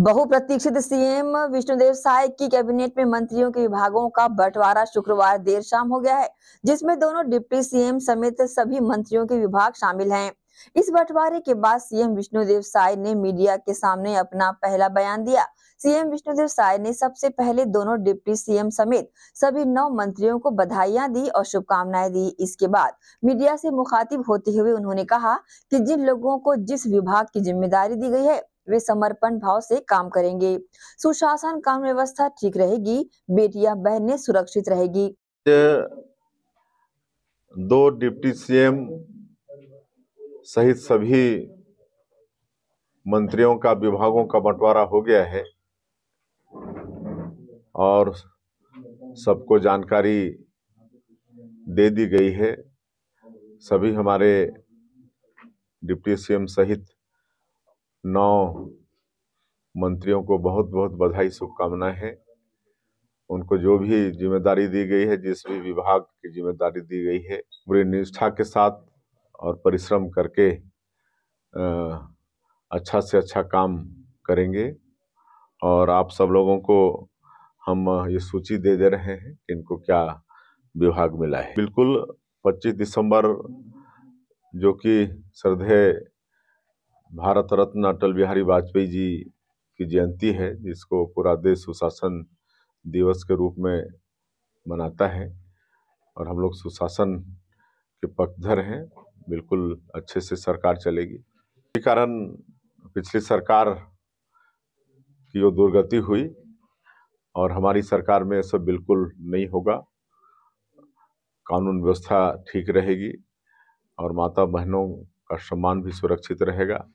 बहुप्रतीक्षित सीएम विष्णुदेव साय की कैबिनेट में मंत्रियों के विभागों का बंटवारा शुक्रवार देर शाम हो गया है जिसमें दोनों डिप्टी सीएम समेत सभी मंत्रियों के विभाग शामिल हैं इस बंटवारे के बाद सीएम विष्णुदेव साय ने मीडिया के सामने अपना पहला बयान दिया सीएम विष्णुदेव साय ने सबसे पहले दोनों डिप्टी सीएम समेत सभी नौ मंत्रियों को बधाइयां दी और शुभकामनाएं दी इसके बाद मीडिया से मुखातिब होते हुए उन्होंने कहा कि जिन लोगों को जिस विभाग की जिम्मेदारी दी गई है वे समर्पण भाव से काम करेंगे सुशासन कानून व्यवस्था ठीक रहेगी बेटियां बहनें सुरक्षित रहेगी दो डिप्टी सीएम सहित सभी मंत्रियों का विभागों का बंटवारा हो गया है और सबको जानकारी दे दी गई है सभी हमारे डिप्टी सीएम सहित नौ मंत्रियों को बहुत बहुत बधाई शुभकामनाएं हैं उनको जो भी जिम्मेदारी दी गई है जिस भी विभाग की जिम्मेदारी दी गई है पूरी निष्ठा के साथ और परिश्रम करके अच्छा से अच्छा काम करेंगे और आप सब लोगों को हम ये सूची दे दे रहे हैं कि इनको क्या विभाग मिला है बिल्कुल 25 दिसंबर जो कि श्रद्धेय भारत रत्न अटल बिहारी वाजपेयी जी की जयंती है जिसको पूरा देश सुशासन दिवस के रूप में मनाता है और हम लोग सुशासन के पक्षधर हैं बिल्कुल अच्छे से सरकार चलेगी इसी कारण पिछली सरकार की जो दुर्गति हुई और हमारी सरकार में ऐसा बिल्कुल नहीं होगा कानून व्यवस्था ठीक रहेगी और माता बहनों का सम्मान भी सुरक्षित रहेगा